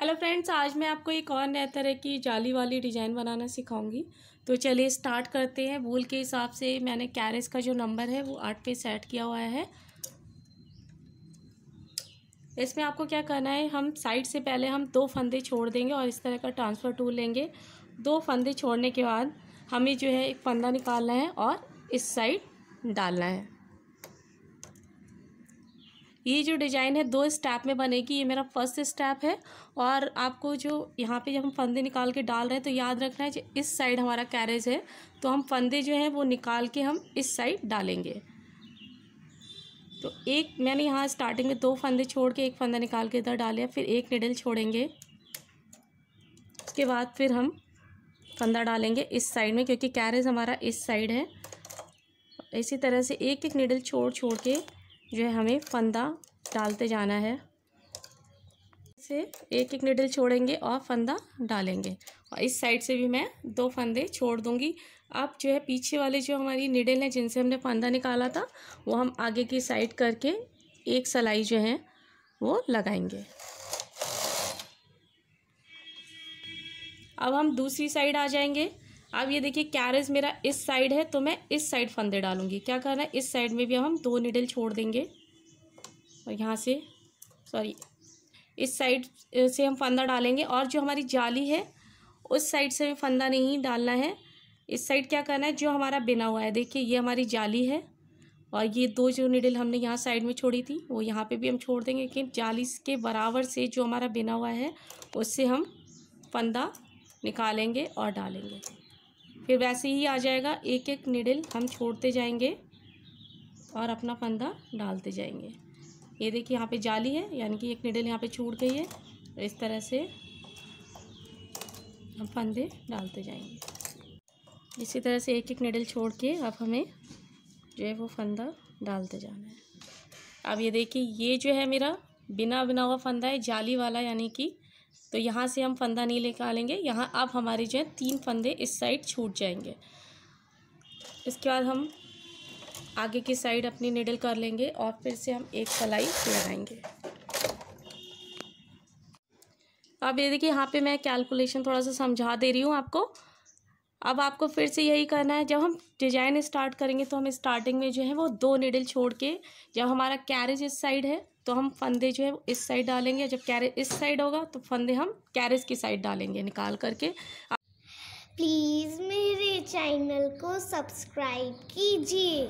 hello friends आज मैं आपको एक और नए तरह की जाली वाली डिज़ाइन बनाना सिखाऊंगी तो चलिए स्टार्ट करते हैं वूल के हिसाब से मैंने कैरेज का जो नंबर है वो आठ पे सेट किया हुआ है इसमें आपको क्या करना है हम साइड से पहले हम दो फंदे छोड़ देंगे और इस तरह का ट्रांसफ़र टूल लेंगे दो फंदे छोड़ने के बाद हमें जो है एक फंदा निकालना है और इस साइड डालना है ये जो डिजाइन है दो स्टेप में बनेगी ये मेरा फर्स्ट स्टेप है और आपको जो यहाँ पे जब हम फंदे निकाल के डाल रहे हैं तो याद रखना है इस साइड हमारा कैरेज है तो हम फंदे जो हैं वो निकाल के हम इस साइड डालेंगे तो एक मैंने यहाँ स्टार्टिंग में दो फंदे छोड़ के एक फंदा निकाल के इधर डाले फिर एक निडल छोड़ेंगे उसके बाद फिर हम फंदा डालेंगे इस साइड में क्योंकि कैरेज हमारा इस साइड है इसी तरह से एक एक निडल छोड़ छोड़ के जो है हमें फंदा डालते जाना है से एक एक निडल छोड़ेंगे और फंदा डालेंगे और इस साइड से भी मैं दो फंदे छोड़ दूंगी अब जो है पीछे वाले जो हमारी निडल हैं जिनसे हमने फंदा निकाला था वो हम आगे की साइड करके एक सलाई जो है वो लगाएंगे अब हम दूसरी साइड आ जाएंगे अब ये देखिए कैरेज मेरा इस साइड है तो मैं इस साइड फंदे डालूंगी क्या करना है इस साइड में भी हम दो निडल छोड़ देंगे और यहाँ से सॉरी इस साइड से हम फंदा डालेंगे और जो हमारी जाली है उस साइड से हमें फंदा नहीं डालना है इस साइड क्या करना है जो हमारा बिना हुआ है देखिए ये हमारी जाली है और ये दो जो निडल हमने यहाँ साइड में छोड़ी थी वो यहाँ पे भी हम छोड़ देंगे लेकिन जाली के बराबर से जो हमारा बिना हुआ है उससे हम फंदा निकालेंगे और डालेंगे फिर वैसे ही आ जाएगा एक एक निडल हम छोड़ते जाएंगे और अपना फंदा डालते जाएंगे ये देखिए यहाँ पे जाली है यानी कि एक निडल यहाँ पे छूट गई है और इस तरह से हम फंदे डालते जाएंगे इसी तरह से एक एक निडल छोड़ के अब हमें जो है वो फंदा डालते जाना है अब ये देखिए ये जो है मेरा बिना बिना हुआ फंदा है जाली वाला यानी कि तो यहाँ से हम फंदा नहीं निकालेंगे यहाँ अब हमारे जो है तीन फंदे इस साइड छूट जाएंगे इसके बाद हम आगे की साइड अपनी निडल कर लेंगे और फिर से हम एक सलाई लगाएंगे अब ये देखिए यहाँ पे मैं कैलकुलेशन थोड़ा सा समझा दे रही हूँ आपको अब आपको फिर से यही करना है जब हम डिजाइन स्टार्ट करेंगे तो हम स्टार्टिंग में जो है वो दो निडल छोड़ के जब हमारा कैरेज इस साइड है तो हम फंदे जो है इस साइड डालेंगे जब कैरेज इस साइड होगा तो फंदे हम कैरेज की साइड डालेंगे निकाल करके प्लीज़ मेरे चैनल को सब्सक्राइब कीजिए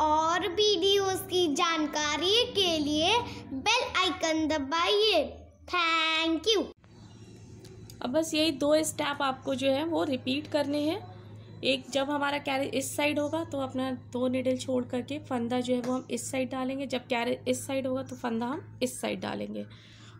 और वीडियोस की जानकारी के लिए बेल आइकन दबाइए थैंक यू अब बस यही दो स्टेप आपको जो है वो रिपीट करने हैं एक जब हमारा कैरेज इस साइड होगा तो अपना दो निडल छोड़ करके फंदा जो है वो हम इस साइड डालेंगे जब कैरेज इस साइड होगा तो फंदा हम इस साइड डालेंगे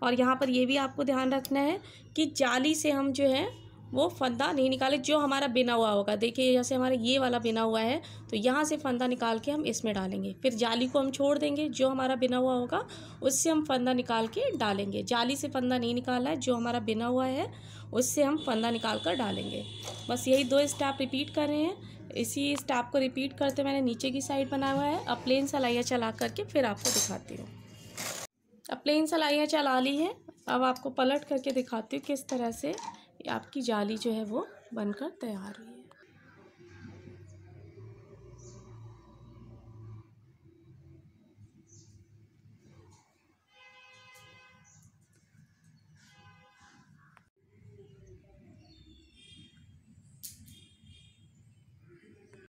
और यहाँ पर ये भी आपको ध्यान रखना है कि जाली से हम जो है वो फंदा नहीं निकाले जो हमारा बिना हुआ होगा देखिए जैसे हमारा ये वाला बिना हुआ है तो यहाँ से फंदा निकाल के हम इसमें डालेंगे फिर जाली को हम छोड़ देंगे जो हमारा बिना हुआ होगा उससे हम फंदा निकाल के डालेंगे जाली से फंदा नहीं निकाला है जो हमारा बिना हुआ है उससे हम फंदा निकाल कर डालेंगे बस यही दो स्टेप रिपीट कर रहे हैं इसी स्टेप को रिपीट करते मैंने नीचे की साइड बनाया हुआ है अब प्लेन सलाइयाँ चला करके फिर आपको दिखाती हूँ अब प्लेन सलाइयाँ चला ली हैं अब आपको पलट करके दिखाती हूँ किस तरह से आपकी जाली जो है वो बनकर तैयार हुई है